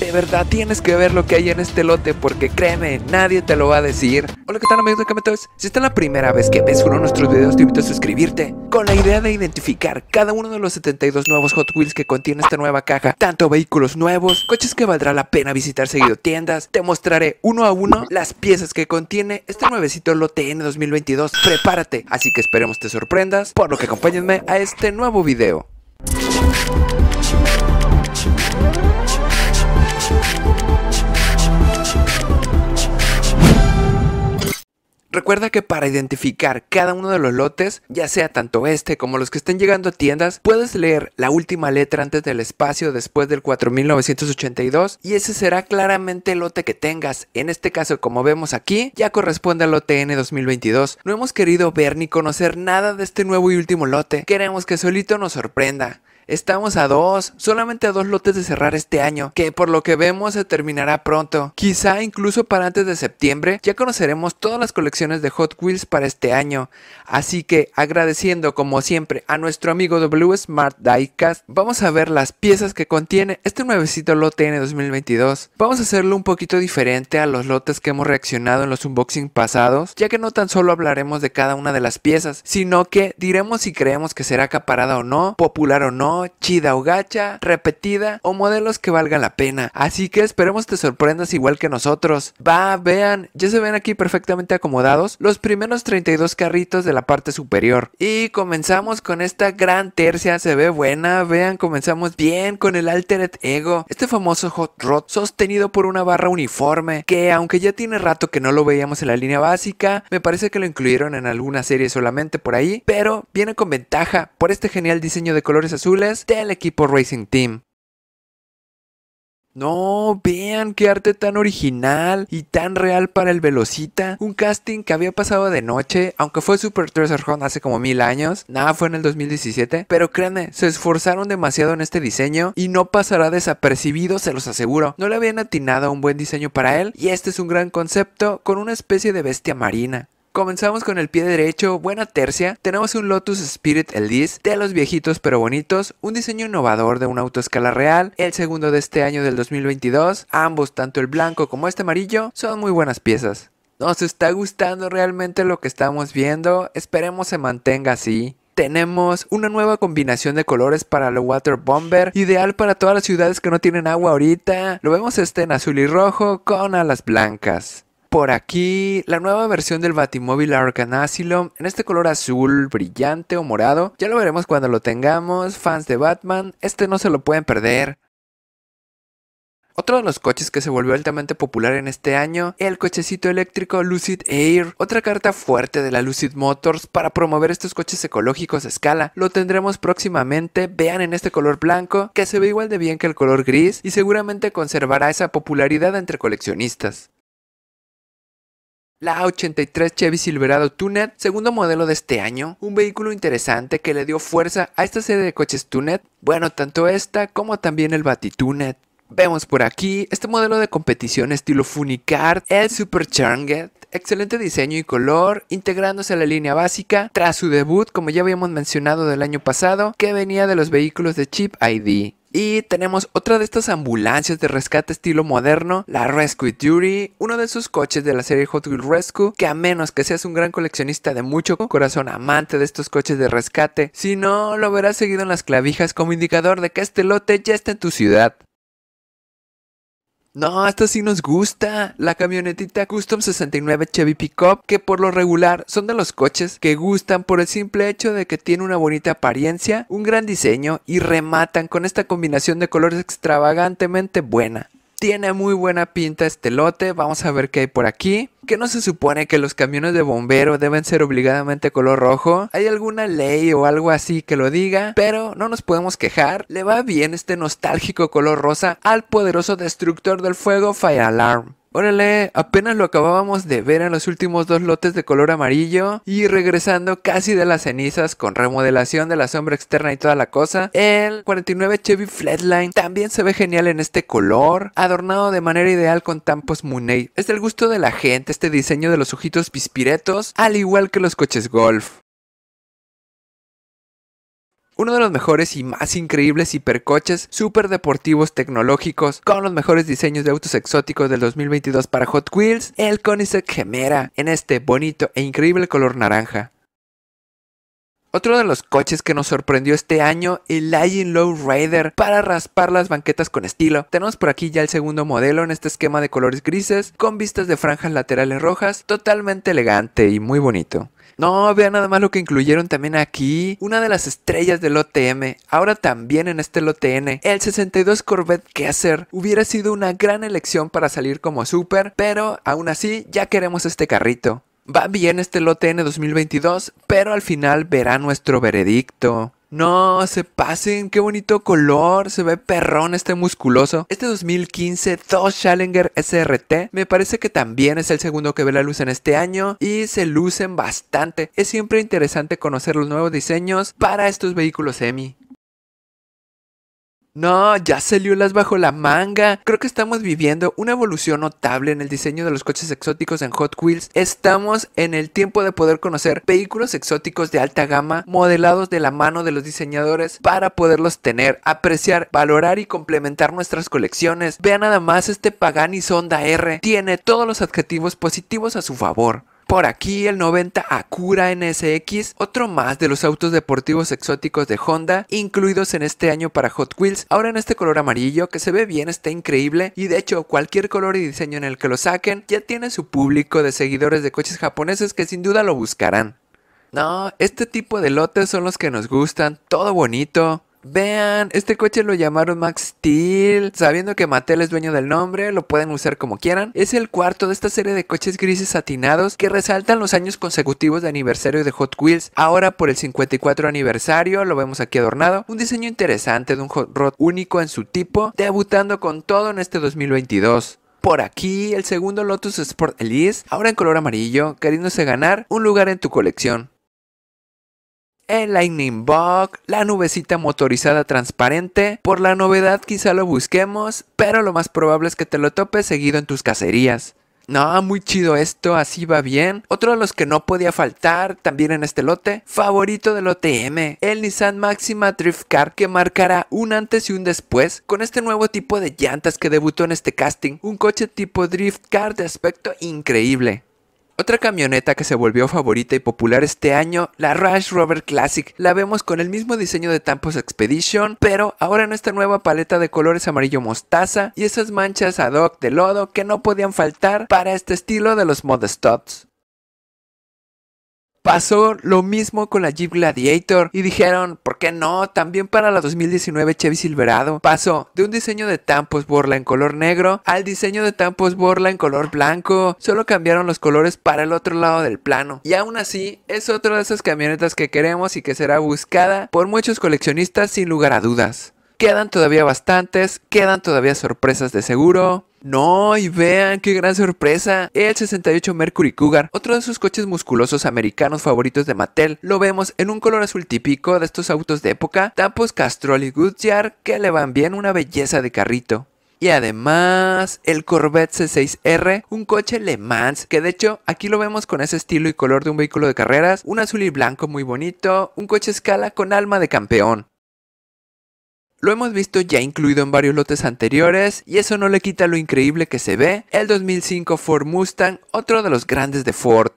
De verdad tienes que ver lo que hay en este lote porque créeme, nadie te lo va a decir. Hola, ¿qué tal amigos de Kametos? Si esta es la primera vez que ves uno de nuestros videos, te invito a suscribirte. Con la idea de identificar cada uno de los 72 nuevos Hot Wheels que contiene esta nueva caja, tanto vehículos nuevos, coches que valdrá la pena visitar seguido tiendas, te mostraré uno a uno las piezas que contiene este nuevecito lote N 2022. Prepárate, así que esperemos te sorprendas, por lo que acompáñenme a este nuevo video. Recuerda que para identificar cada uno de los lotes, ya sea tanto este como los que estén llegando a tiendas, puedes leer la última letra antes del espacio después del 4982 y ese será claramente el lote que tengas. En este caso, como vemos aquí, ya corresponde al lote N2022. No hemos querido ver ni conocer nada de este nuevo y último lote, queremos que solito nos sorprenda. Estamos a dos, solamente a dos lotes de cerrar este año, que por lo que vemos se terminará pronto. Quizá incluso para antes de septiembre ya conoceremos todas las colecciones de Hot Wheels para este año. Así que agradeciendo como siempre a nuestro amigo W Smart Diecast, vamos a ver las piezas que contiene este nuevecito lote N 2022. Vamos a hacerlo un poquito diferente a los lotes que hemos reaccionado en los unboxing pasados, ya que no tan solo hablaremos de cada una de las piezas, sino que diremos si creemos que será acaparada o no, popular o no, chida o gacha, repetida o modelos que valgan la pena. Así que esperemos te sorprendas igual que nosotros. Va, vean, ya se ven aquí perfectamente acomodados los primeros 32 carritos de la parte superior. Y comenzamos con esta gran tercia, se ve buena, vean, comenzamos bien con el Altered Ego, este famoso hot rod sostenido por una barra uniforme que aunque ya tiene rato que no lo veíamos en la línea básica, me parece que lo incluyeron en alguna serie solamente por ahí, pero viene con ventaja por este genial diseño de colores azul del equipo Racing Team. No, vean qué arte tan original y tan real para el Velocita. Un casting que había pasado de noche, aunque fue Super Treasure Hunt hace como mil años. Nada, fue en el 2017. Pero créanme, se esforzaron demasiado en este diseño y no pasará desapercibido, se los aseguro. No le habían atinado un buen diseño para él y este es un gran concepto con una especie de bestia marina. Comenzamos con el pie derecho, buena tercia. Tenemos un Lotus Spirit Elise de los viejitos pero bonitos, un diseño innovador de una autoescala real, el segundo de este año del 2022. Ambos, tanto el blanco como este amarillo, son muy buenas piezas. Nos está gustando realmente lo que estamos viendo, esperemos se mantenga así. Tenemos una nueva combinación de colores para el Water Bomber, ideal para todas las ciudades que no tienen agua ahorita. Lo vemos este en azul y rojo con alas blancas por aquí la nueva versión del Batimóvil Arcan Asylum en este color azul brillante o morado. Ya lo veremos cuando lo tengamos, fans de Batman, este no se lo pueden perder. Otro de los coches que se volvió altamente popular en este año, el cochecito eléctrico Lucid Air, otra carta fuerte de la Lucid Motors para promover estos coches ecológicos a escala. Lo tendremos próximamente, vean en este color blanco, que se ve igual de bien que el color gris y seguramente conservará esa popularidad entre coleccionistas. La 83 Chevy Silverado Tuned, segundo modelo de este año, un vehículo interesante que le dio fuerza a esta serie de coches Tuned, bueno, tanto esta como también el Batitunet. Vemos por aquí este modelo de competición estilo Funicard, el Super Charget, excelente diseño y color, integrándose a la línea básica tras su debut, como ya habíamos mencionado del año pasado, que venía de los vehículos de Chip ID. Y tenemos otra de estas ambulancias de rescate estilo moderno, la Rescue Duty, uno de sus coches de la serie Hot Wheels Rescue, que a menos que seas un gran coleccionista de mucho corazón amante de estos coches de rescate, si no, lo verás seguido en las clavijas como indicador de que este lote ya está en tu ciudad. No, esta sí nos gusta. La camionetita Custom 69 Chevy Pickup, que por lo regular son de los coches que gustan por el simple hecho de que tiene una bonita apariencia, un gran diseño y rematan con esta combinación de colores extravagantemente buena. Tiene muy buena pinta este lote, vamos a ver qué hay por aquí. Que no se supone que los camiones de bombero deben ser obligadamente color rojo? ¿Hay alguna ley o algo así que lo diga? Pero no nos podemos quejar, le va bien este nostálgico color rosa al poderoso destructor del fuego Fire Alarm. Órale, apenas lo acabábamos de ver en los últimos dos lotes de color amarillo y regresando casi de las cenizas con remodelación de la sombra externa y toda la cosa. El 49 Chevy Flatline también se ve genial en este color, adornado de manera ideal con tampos Mooney. Es del gusto de la gente este diseño de los ojitos pispiretos, al igual que los coches golf uno de los mejores y más increíbles hipercoches super deportivos tecnológicos con los mejores diseños de autos exóticos del 2022 para Hot Wheels, el Koenigsegg Gemera, en este bonito e increíble color naranja. Otro de los coches que nos sorprendió este año, el Lion Low Rider, para raspar las banquetas con estilo. Tenemos por aquí ya el segundo modelo en este esquema de colores grises, con vistas de franjas laterales rojas, totalmente elegante y muy bonito. No, vean nada más lo que incluyeron también aquí. Una de las estrellas del OTM, ahora también en este LOTN, el 62 Corvette hacer. hubiera sido una gran elección para salir como super, pero aún así ya queremos este carrito. Va bien este LOTN 2022, pero al final verá nuestro veredicto. No, se pasen, qué bonito color, se ve perrón este musculoso. Este 2015 Dodge Challenger SRT me parece que también es el segundo que ve la luz en este año y se lucen bastante. Es siempre interesante conocer los nuevos diseños para estos vehículos semi. No, ya salió las bajo la manga. Creo que estamos viviendo una evolución notable en el diseño de los coches exóticos en Hot Wheels. Estamos en el tiempo de poder conocer vehículos exóticos de alta gama modelados de la mano de los diseñadores para poderlos tener, apreciar, valorar y complementar nuestras colecciones. Vean nada más este Pagani Sonda R. Tiene todos los adjetivos positivos a su favor. Por aquí el 90 Acura NSX, otro más de los autos deportivos exóticos de Honda, incluidos en este año para Hot Wheels, ahora en este color amarillo que se ve bien, está increíble y de hecho cualquier color y diseño en el que lo saquen ya tiene su público de seguidores de coches japoneses que sin duda lo buscarán. No, este tipo de lotes son los que nos gustan, todo bonito, Vean, este coche lo llamaron Max Steel. Sabiendo que Mattel es dueño del nombre, lo pueden usar como quieran. Es el cuarto de esta serie de coches grises satinados que resaltan los años consecutivos de aniversario de Hot Wheels. Ahora por el 54 aniversario, lo vemos aquí adornado. Un diseño interesante de un hot rod único en su tipo, debutando con todo en este 2022. Por aquí, el segundo Lotus Sport Elise, ahora en color amarillo, queriéndose ganar un lugar en tu colección el Lightning Bug, la nubecita motorizada transparente. Por la novedad quizá lo busquemos, pero lo más probable es que te lo topes seguido en tus cacerías. No, muy chido esto, así va bien. Otro de los que no podía faltar también en este lote, favorito del OTM, el Nissan Maxima Drift Car que marcará un antes y un después con este nuevo tipo de llantas que debutó en este casting, un coche tipo Drift Car de aspecto increíble. Otra camioneta que se volvió favorita y popular este año, la Rush Rover Classic. La vemos con el mismo diseño de Tampos Expedition, pero ahora en esta nueva paleta de colores amarillo mostaza y esas manchas ad hoc de lodo que no podían faltar para este estilo de los modestots. Pasó lo mismo con la Jeep Gladiator y dijeron, ¿por qué no? También para la 2019 Chevy Silverado pasó de un diseño de tampos borla en color negro al diseño de tampos borla en color blanco. Solo cambiaron los colores para el otro lado del plano. Y aún así, es otra de esas camionetas que queremos y que será buscada por muchos coleccionistas sin lugar a dudas. Quedan todavía bastantes, quedan todavía sorpresas de seguro. No, y vean qué gran sorpresa. El 68 Mercury Cougar, otro de sus coches musculosos americanos favoritos de Mattel, lo vemos en un color azul típico de estos autos de época, tapos Castrol y Goodyear que le van bien una belleza de carrito. Y además el Corvette C6R, un coche Le Mans, que de hecho aquí lo vemos con ese estilo y color de un vehículo de carreras, un azul y blanco muy bonito, un coche escala con alma de campeón. Lo hemos visto ya incluido en varios lotes anteriores y eso no le quita lo increíble que se ve el 2005 Ford Mustang, otro de los grandes de Ford.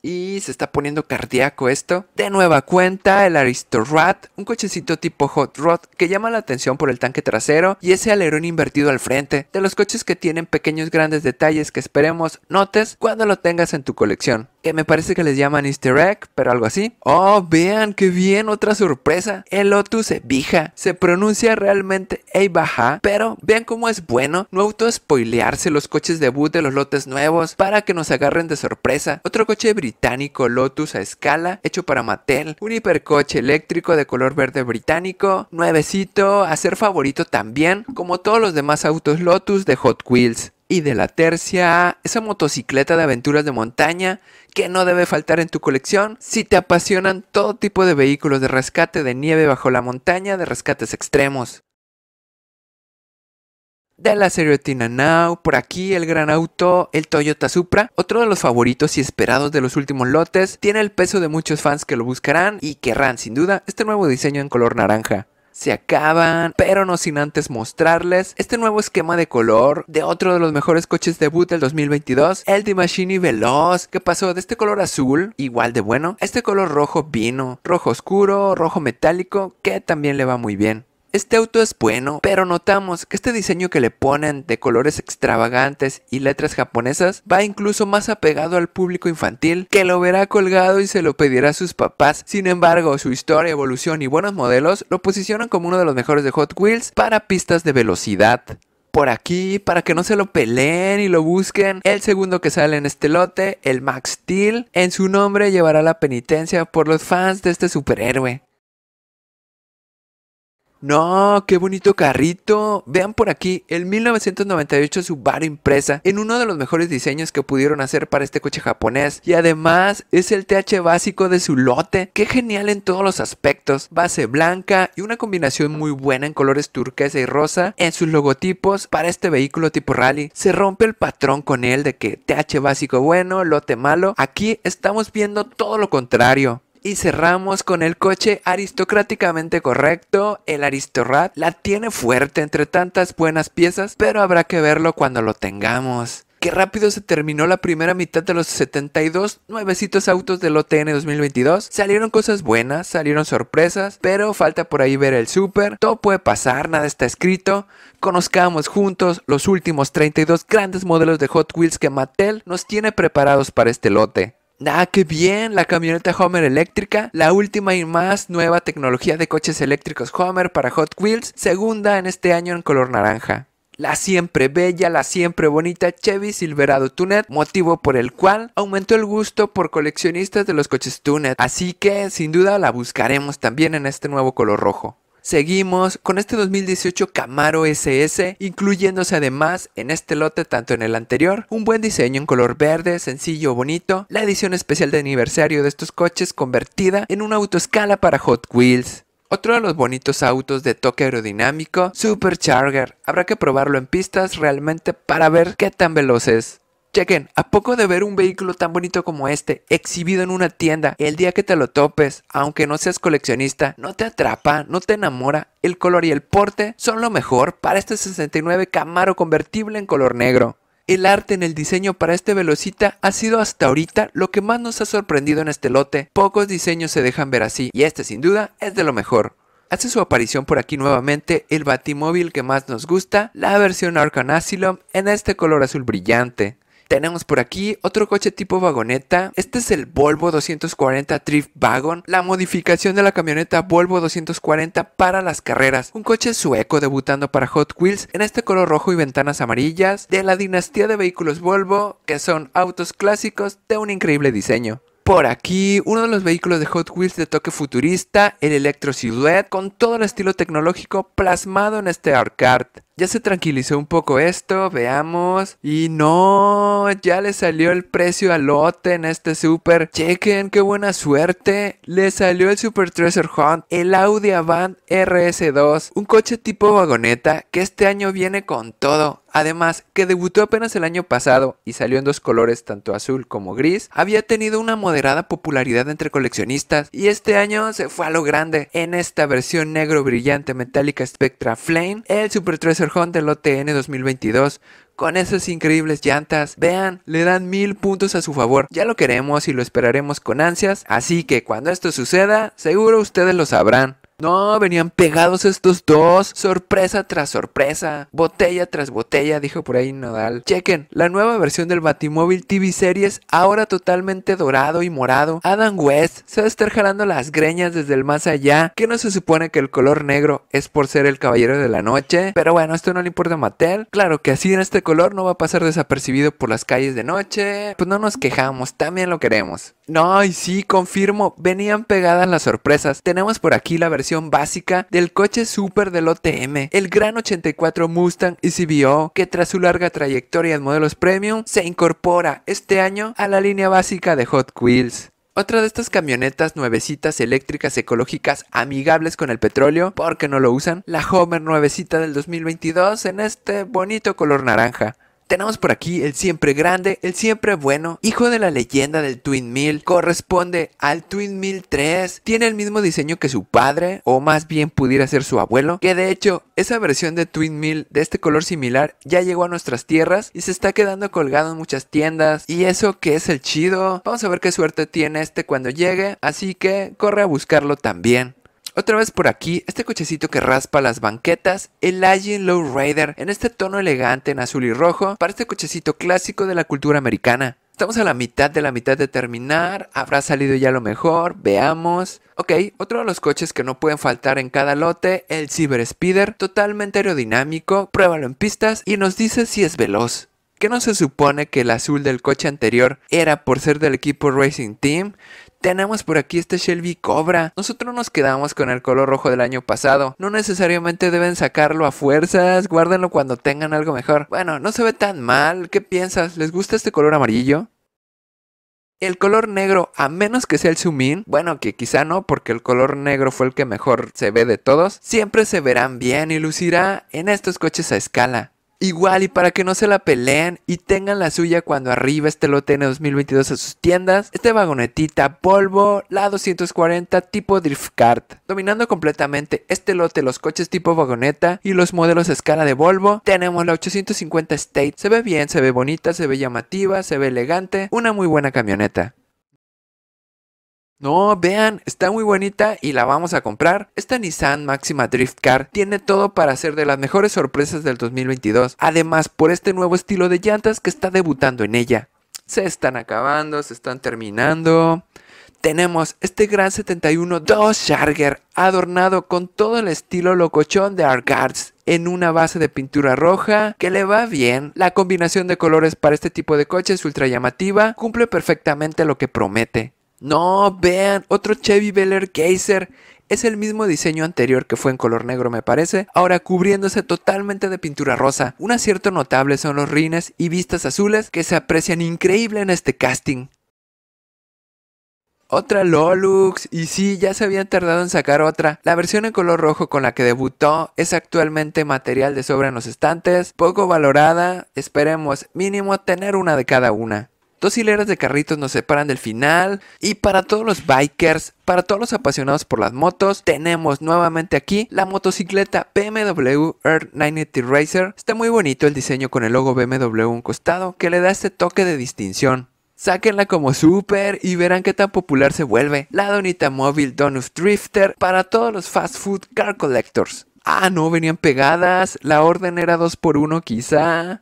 Y se está poniendo cardíaco esto. De nueva cuenta, el Aristorat, un cochecito tipo Hot Rod que llama la atención por el tanque trasero y ese alerón invertido al frente, de los coches que tienen pequeños grandes detalles que esperemos notes cuando lo tengas en tu colección que me parece que les llaman easter egg, pero algo así. Oh, vean, qué bien, otra sorpresa. El Lotus Evija. se pronuncia realmente Eibaja, pero vean cómo es bueno no auto spoilearse los coches debut de los lotes nuevos para que nos agarren de sorpresa. Otro coche británico Lotus a escala, hecho para Mattel, un hipercoche eléctrico de color verde británico, nuevecito, a ser favorito también, como todos los demás autos Lotus de Hot Wheels. Y de la tercia, esa motocicleta de aventuras de montaña que no debe faltar en tu colección si te apasionan todo tipo de vehículos de rescate de nieve bajo la montaña de rescates extremos. De la serie Tina Now, por aquí el gran auto, el Toyota Supra, otro de los favoritos y esperados de los últimos lotes, tiene el peso de muchos fans que lo buscarán y querrán sin duda este nuevo diseño en color naranja se acaban, pero no sin antes mostrarles este nuevo esquema de color de otro de los mejores coches debut del 2022, el Dimashini Veloz, que pasó de este color azul, igual de bueno, a este color rojo vino, rojo oscuro, rojo metálico, que también le va muy bien. Este auto es bueno, pero notamos que este diseño que le ponen de colores extravagantes y letras japonesas va incluso más apegado al público infantil que lo verá colgado y se lo pedirá a sus papás. Sin embargo, su historia, evolución y buenos modelos lo posicionan como uno de los mejores de Hot Wheels para pistas de velocidad por aquí para que no se lo peleen y lo busquen. El segundo que sale en este lote, el Max Steel, en su nombre llevará la penitencia por los fans de este superhéroe. No, qué bonito carrito. Vean por aquí, el 1998 Subaru Impresa en uno de los mejores diseños que pudieron hacer para este coche japonés. Y además es el TH básico de su lote. Qué genial en todos los aspectos. Base blanca y una combinación muy buena en colores turquesa y rosa en sus logotipos para este vehículo tipo rally. Se rompe el patrón con él de que TH básico bueno, lote malo. Aquí estamos viendo todo lo contrario. Y cerramos con el coche aristocráticamente correcto. El Aristorat la tiene fuerte entre tantas buenas piezas, pero habrá que verlo cuando lo tengamos. Qué rápido se terminó la primera mitad de los 72 nuevecitos autos del OTN 2022. Salieron cosas buenas, salieron sorpresas, pero falta por ahí ver el super. Todo puede pasar, nada está escrito. Conozcamos juntos los últimos 32 grandes modelos de Hot Wheels que Mattel nos tiene preparados para este lote. Ah, qué bien, la camioneta Homer eléctrica, la última y más nueva tecnología de coches eléctricos Homer para Hot Wheels, segunda en este año en color naranja. La siempre bella, la siempre bonita Chevy Silverado Tunet, motivo por el cual aumentó el gusto por coleccionistas de los coches Tunet, así que sin duda la buscaremos también en este nuevo color rojo seguimos con este 2018 Camaro SS, incluyéndose además en este lote tanto en el anterior, un buen diseño en color verde, sencillo, bonito, la edición especial de aniversario de estos coches convertida en una autoescala para Hot Wheels. Otro de los bonitos autos de toque aerodinámico, Supercharger. Habrá que probarlo en pistas realmente para ver qué tan veloz es. Chequen, ¿a poco de ver un vehículo tan bonito como este, exhibido en una tienda, el día que te lo topes, aunque no seas coleccionista, no te atrapa, no te enamora? El color y el porte son lo mejor para este 69 Camaro convertible en color negro. El arte en el diseño para este velocita ha sido hasta ahorita lo que más nos ha sorprendido en este lote. Pocos diseños se dejan ver así y este sin duda es de lo mejor. Hace su aparición por aquí nuevamente el batimóvil que más nos gusta, la versión Arcan Asylum en este color azul brillante. Tenemos por aquí otro coche tipo vagoneta. Este es el Volvo 240 Drift Wagon, la modificación de la camioneta Volvo 240 para las carreras. Un coche sueco debutando para Hot Wheels en este color rojo y ventanas amarillas de la dinastía de vehículos Volvo, que son autos clásicos de un increíble diseño por aquí uno de los vehículos de Hot Wheels de toque futurista, el Electro Silhouette, con todo el estilo tecnológico plasmado en este arcart. Ya se tranquilizó un poco esto, veamos. Y no, ya le salió el precio al lote en este super. Chequen, qué buena suerte. Le salió el Super Treasure Hunt, el Audi Avant RS2, un coche tipo vagoneta que este año viene con todo. Además, que debutó apenas el año pasado y salió en dos colores, tanto azul como gris, había tenido una moderada popularidad entre coleccionistas y este año se fue a lo grande. En esta versión negro brillante metálica Spectra Flame, el Super Treasure Hunt del OTN 2022 con esas increíbles llantas. Vean, le dan mil puntos a su favor. Ya lo queremos y lo esperaremos con ansias. Así que cuando esto suceda, seguro ustedes lo sabrán. No, venían pegados estos dos, sorpresa tras sorpresa, botella tras botella, dijo por ahí Nodal. Chequen, la nueva versión del Batimóvil TV Series, ahora totalmente dorado y morado. Adam West se va a estar jalando las greñas desde el más allá, que no se supone que el color negro es por ser el caballero de la noche, pero bueno, esto no le importa a Mattel. Claro que así en este color no va a pasar desapercibido por las calles de noche, pues no nos quejamos, también lo queremos. No, y sí, confirmo, venían pegadas las sorpresas. Tenemos por aquí la versión básica del coche super del OTM, el Gran 84 Mustang ECBO, que tras su larga trayectoria en modelos premium, se incorpora este año a la línea básica de Hot Wheels. Otra de estas camionetas nuevecitas eléctricas ecológicas amigables con el petróleo, porque no lo usan, la Homer nuevecita del 2022 en este bonito color naranja. Tenemos por aquí el siempre grande, el siempre bueno, hijo de la leyenda del Twin Mill, corresponde al Twin Mill 3, tiene el mismo diseño que su padre, o más bien pudiera ser su abuelo, que de hecho esa versión de Twin Mill de este color similar ya llegó a nuestras tierras y se está quedando colgado en muchas tiendas, y eso que es el chido, vamos a ver qué suerte tiene este cuando llegue, así que corre a buscarlo también. Otra vez por aquí, este cochecito que raspa las banquetas, el Lightning Low Rider, en este tono elegante en azul y rojo, para este cochecito clásico de la cultura americana. Estamos a la mitad de la mitad de terminar, habrá salido ya lo mejor, veamos. Ok, otro de los coches que no pueden faltar en cada lote, el Cyber Speeder, totalmente aerodinámico, pruébalo en pistas y nos dice si es veloz. ¿Que no se supone que el azul del coche anterior era por ser del equipo Racing Team? Tenemos por aquí este Shelby Cobra. Nosotros nos quedamos con el color rojo del año pasado. No necesariamente deben sacarlo a fuerzas, guárdenlo cuando tengan algo mejor. Bueno, no se ve tan mal. ¿Qué piensas? ¿Les gusta este color amarillo? El color negro, a menos que sea el Sumin, bueno, que quizá no, porque el color negro fue el que mejor se ve de todos, siempre se verán bien y lucirá en estos coches a escala. Igual y para que no se la peleen y tengan la suya cuando arriba este lote en 2022 a sus tiendas, este vagonetita Volvo, la 240 tipo Drift Kart, dominando completamente este lote los coches tipo vagoneta y los modelos a escala de Volvo, tenemos la 850 State, se ve bien, se ve bonita, se ve llamativa, se ve elegante, una muy buena camioneta. No, vean, está muy bonita y la vamos a comprar. Esta Nissan Maxima Drift Car tiene todo para ser de las mejores sorpresas del 2022. Además, por este nuevo estilo de llantas que está debutando en ella. Se están acabando, se están terminando. Tenemos este gran 71 2 Charger adornado con todo el estilo locochón de Argards en una base de pintura roja que le va bien. La combinación de colores para este tipo de coches es ultra llamativa, cumple perfectamente lo que promete. No, vean, otro Chevy Bel Kaiser. Es el mismo diseño anterior que fue en color negro me parece, ahora cubriéndose totalmente de pintura rosa. Un acierto notable son los rines y vistas azules que se aprecian increíble en este casting. Otra Lolux, y sí, ya se habían tardado en sacar otra. La versión en color rojo con la que debutó es actualmente material de sobra en los estantes, poco valorada, esperemos mínimo tener una de cada una. Dos hileras de carritos nos separan del final. Y para todos los bikers, para todos los apasionados por las motos, tenemos nuevamente aquí la motocicleta BMW R90 Racer. Está muy bonito el diseño con el logo BMW un costado que le da este toque de distinción. Sáquenla como super y verán qué tan popular se vuelve la donita móvil Donut Drifter para todos los fast food car collectors. Ah, no, venían pegadas. La orden era 2 por 1 quizá.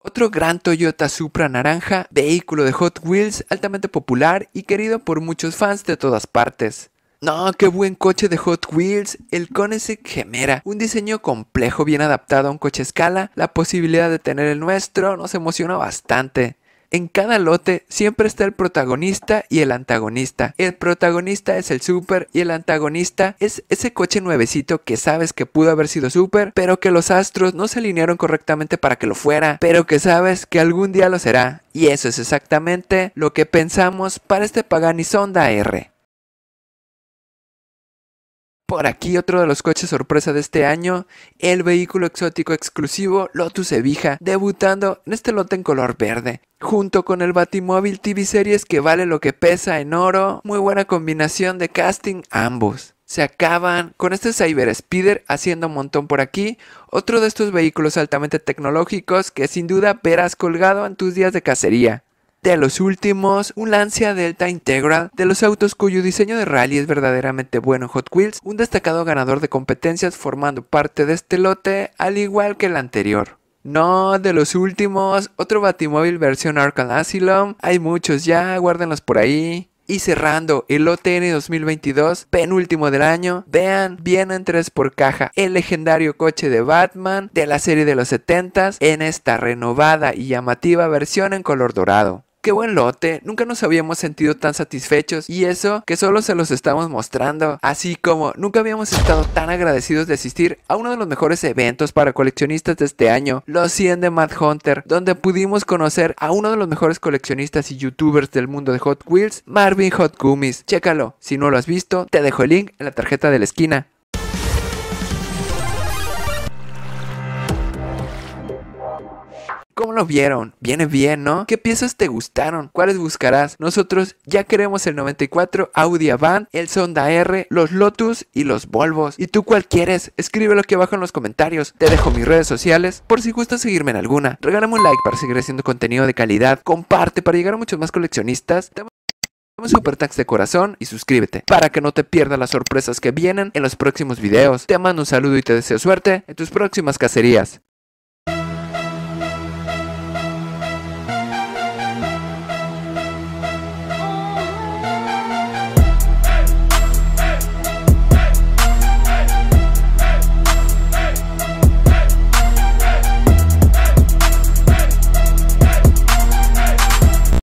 Otro gran Toyota Supra naranja, vehículo de Hot Wheels altamente popular y querido por muchos fans de todas partes. No, qué buen coche de Hot Wheels, el Koenigsegg Gemera. Un diseño complejo bien adaptado a un coche escala, la posibilidad de tener el nuestro nos emociona bastante. En cada lote siempre está el protagonista y el antagonista. El protagonista es el super y el antagonista es ese coche nuevecito que sabes que pudo haber sido super, pero que los astros no se alinearon correctamente para que lo fuera, pero que sabes que algún día lo será. Y eso es exactamente lo que pensamos para este Pagani Sonda R. Por aquí otro de los coches sorpresa de este año, el vehículo exótico exclusivo Lotus Evija, debutando en este lote en color verde. Junto con el Batimóvil TV Series que vale lo que pesa en oro, muy buena combinación de casting ambos. Se acaban con este Cyber Speeder haciendo un montón por aquí, otro de estos vehículos altamente tecnológicos que sin duda verás colgado en tus días de cacería. De los últimos, un Lancia Delta Integra, de los autos cuyo diseño de rally es verdaderamente bueno en Hot Wheels, un destacado ganador de competencias formando parte de este lote, al igual que el anterior. No, de los últimos, otro Batimóvil versión Arkham Asylum, hay muchos ya, guárdenlos por ahí. Y cerrando el lote n 2022, penúltimo del año, vean, vienen tres por caja el legendario coche de Batman de la serie de los 70s en esta renovada y llamativa versión en color dorado qué buen lote, nunca nos habíamos sentido tan satisfechos y eso que solo se los estamos mostrando, así como nunca habíamos estado tan agradecidos de asistir a uno de los mejores eventos para coleccionistas de este año, los 100 de Mad Hunter, donde pudimos conocer a uno de los mejores coleccionistas y youtubers del mundo de Hot Wheels, Marvin Hot Gummies. Chécalo, si no lo has visto, te dejo el link en la tarjeta de la esquina. ¿Cómo lo vieron? Viene bien, ¿no? ¿Qué piezas te gustaron? ¿Cuáles buscarás? Nosotros ya queremos el 94 Audi Van, el Sonda R, los Lotus y los Volvos. ¿Y tú cuál quieres? Escríbelo que abajo en los comentarios. Te dejo mis redes sociales por si gustas seguirme en alguna. Regálame un like para seguir haciendo contenido de calidad. Comparte para llegar a muchos más coleccionistas. Dame super tax de corazón y suscríbete para que no te pierdas las sorpresas que vienen en los próximos videos. Te mando un saludo y te deseo suerte en tus próximas cacerías.